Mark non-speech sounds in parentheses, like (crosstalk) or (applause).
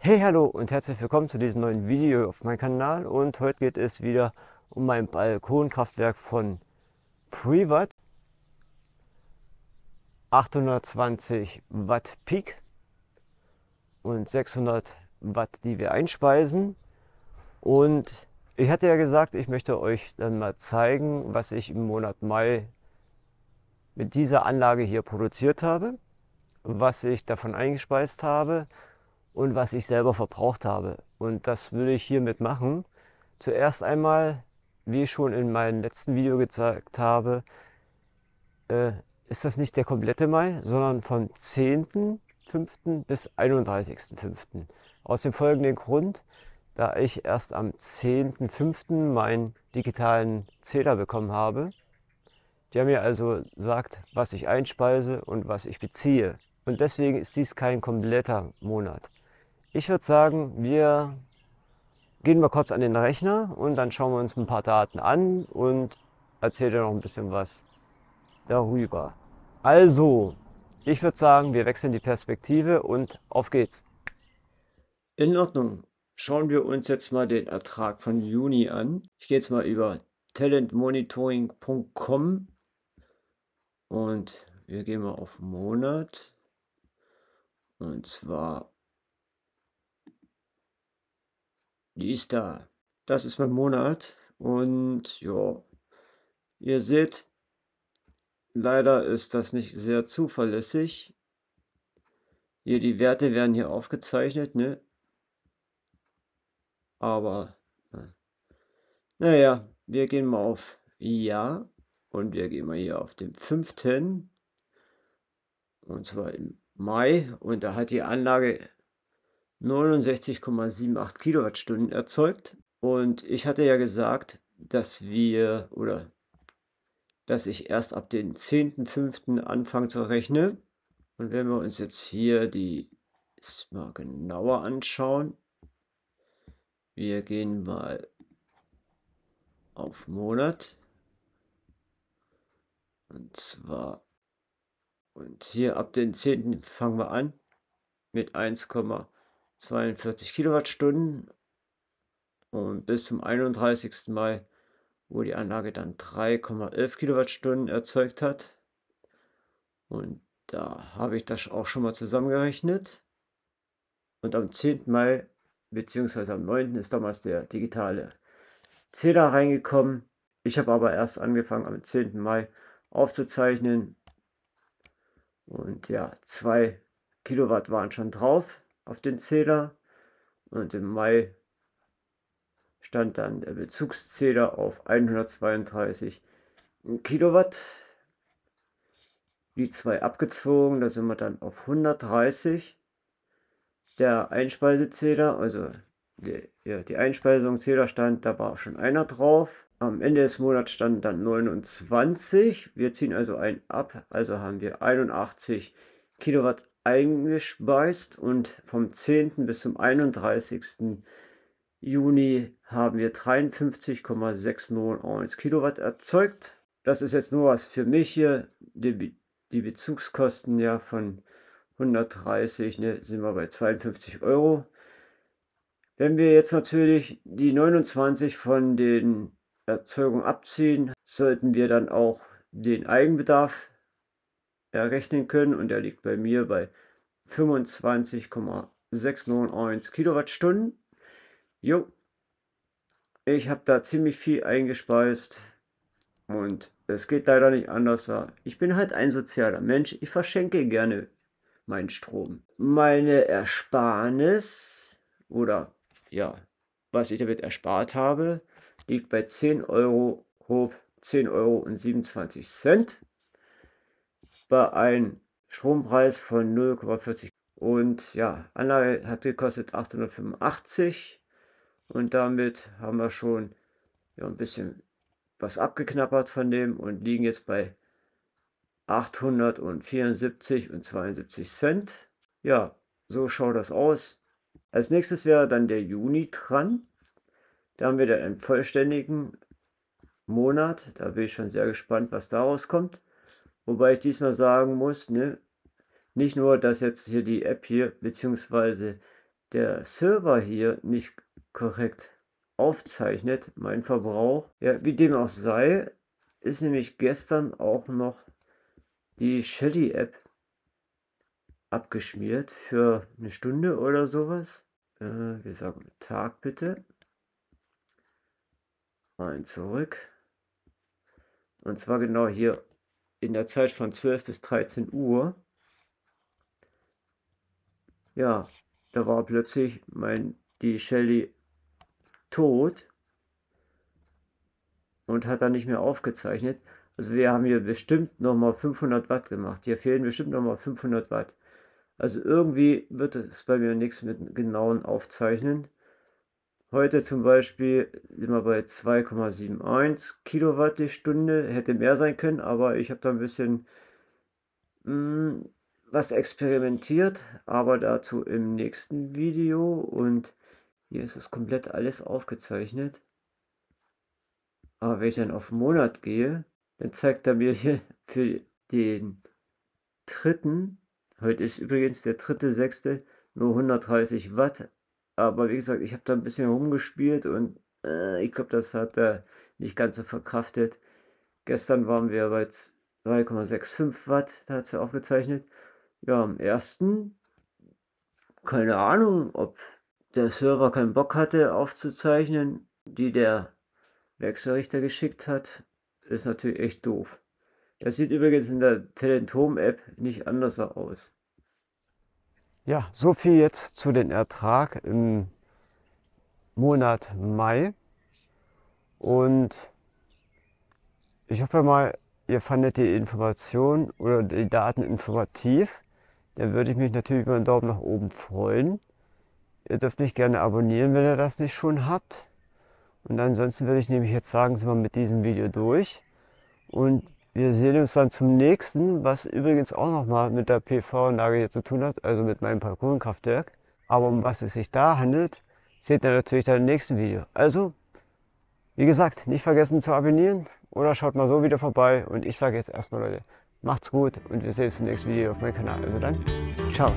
Hey, hallo und herzlich willkommen zu diesem neuen Video auf meinem Kanal und heute geht es wieder um mein Balkonkraftwerk von Privat 820 Watt Peak und 600 Watt, die wir einspeisen und ich hatte ja gesagt, ich möchte euch dann mal zeigen, was ich im Monat Mai mit dieser Anlage hier produziert habe, was ich davon eingespeist habe und was ich selber verbraucht habe. Und das würde ich hiermit machen. Zuerst einmal, wie ich schon in meinem letzten Video gezeigt habe, äh, ist das nicht der komplette Mai, sondern vom 10.05. bis 31.05. Aus dem folgenden Grund, da ich erst am 10.05. meinen digitalen Zähler bekommen habe, der mir also sagt, was ich einspeise und was ich beziehe. Und deswegen ist dies kein kompletter Monat. Ich würde sagen, wir gehen mal kurz an den Rechner und dann schauen wir uns ein paar Daten an und erzählen dir noch ein bisschen was darüber. Also, ich würde sagen, wir wechseln die Perspektive und auf geht's. In Ordnung. Schauen wir uns jetzt mal den Ertrag von Juni an. Ich gehe jetzt mal über talentmonitoring.com und wir gehen mal auf Monat und zwar Die ist da. Das ist mein Monat. Und ja, ihr seht, leider ist das nicht sehr zuverlässig. Hier die Werte werden hier aufgezeichnet, ne? Aber, naja, wir gehen mal auf Ja und wir gehen mal hier auf den 5. Und zwar im Mai und da hat die Anlage 69,78 Kilowattstunden erzeugt. Und ich hatte ja gesagt, dass wir oder dass ich erst ab den 10.05. anfange zu rechnen. Und wenn wir uns jetzt hier die mal genauer anschauen, wir gehen mal auf Monat. Und zwar, und hier ab den 10. fangen wir an mit 1,5. 42 Kilowattstunden und bis zum 31. Mai, wo die Anlage dann 3,11 Kilowattstunden erzeugt hat. Und da habe ich das auch schon mal zusammengerechnet. Und am 10. Mai bzw. am 9. ist damals der digitale Zähler reingekommen. Ich habe aber erst angefangen am 10. Mai aufzuzeichnen. Und ja, 2 Kilowatt waren schon drauf auf den Zähler und im Mai stand dann der Bezugszähler auf 132 Kilowatt. Die zwei abgezogen, da sind wir dann auf 130. Der Einspeisezähler, also die, ja, die Einspeisungszähler stand, da war schon einer drauf. Am Ende des Monats standen dann 29. Wir ziehen also einen ab, also haben wir 81 Kilowatt eingespeist und vom 10. bis zum 31. Juni haben wir 53,601 Kilowatt erzeugt. Das ist jetzt nur was für mich hier. Die, die Bezugskosten ja von 130 ne, sind wir bei 52 Euro. Wenn wir jetzt natürlich die 29 von den Erzeugungen abziehen, sollten wir dann auch den Eigenbedarf errechnen können und der liegt bei mir bei 25,691 Kilowattstunden. Jo, ich habe da ziemlich viel eingespeist und es geht leider nicht anders. Ich bin halt ein sozialer Mensch, ich verschenke gerne meinen Strom. Meine Ersparnis oder ja, was ich damit erspart habe, liegt bei 10 Euro grob 10 Euro und 27 Cent bei einem Strompreis von 0,40. Und ja, Anlage hat gekostet 885 und damit haben wir schon ja, ein bisschen was abgeknappert von dem und liegen jetzt bei 874 und 72 Cent. Ja, so schaut das aus. Als nächstes wäre dann der Juni dran. Da haben wir dann einen vollständigen Monat. Da bin ich schon sehr gespannt, was daraus kommt. Wobei ich diesmal sagen muss, ne, nicht nur, dass jetzt hier die App hier, beziehungsweise der Server hier nicht korrekt aufzeichnet, mein Verbrauch. Ja, wie dem auch sei, ist nämlich gestern auch noch die Shelly-App abgeschmiert für eine Stunde oder sowas. Äh, wir sagen Tag bitte. Ein zurück. Und zwar genau hier in der Zeit von 12 bis 13 Uhr, ja, da war plötzlich mein, die Shelly tot und hat dann nicht mehr aufgezeichnet. Also wir haben hier bestimmt nochmal 500 Watt gemacht. Hier fehlen bestimmt nochmal 500 Watt. Also irgendwie wird es bei mir nichts mit genauen Aufzeichnen. Heute zum Beispiel sind wir bei 2,71 Kilowatt die Stunde. Hätte mehr sein können, aber ich habe da ein bisschen mh, hm, was experimentiert. Aber dazu im nächsten Video. Und hier ist es komplett alles aufgezeichnet. Aber wenn ich dann auf Monat gehe, dann zeigt er mir hier (laughs) für den dritten, heute ist übrigens der dritte, sechste, nur 130 Watt aber wie gesagt, ich habe da ein bisschen rumgespielt und äh, ich glaube, das hat er nicht ganz so verkraftet. Gestern waren wir bei 2,65 Watt, da hat sie aufgezeichnet. Ja, am ersten, keine Ahnung, ob der Server keinen Bock hatte aufzuzeichnen, die der Wechselrichter geschickt hat, ist natürlich echt doof. Das sieht übrigens in der telentom app nicht anders aus. Ja, so viel jetzt zu den Ertrag im Monat Mai. Und ich hoffe mal, ihr fandet die Information oder die Daten informativ. Dann würde ich mich natürlich über einen Daumen nach oben freuen. Ihr dürft mich gerne abonnieren, wenn ihr das nicht schon habt. Und ansonsten würde ich nämlich jetzt sagen, sind wir mit diesem Video durch. Und wir sehen uns dann zum nächsten, was übrigens auch nochmal mit der PV-Anlage hier zu tun hat, also mit meinem Balkonkraftwerk. Aber um was es sich da handelt, seht ihr natürlich dann im nächsten Video. Also, wie gesagt, nicht vergessen zu abonnieren oder schaut mal so wieder vorbei. Und ich sage jetzt erstmal, Leute, macht's gut und wir sehen uns im nächsten Video auf meinem Kanal. Also dann, ciao.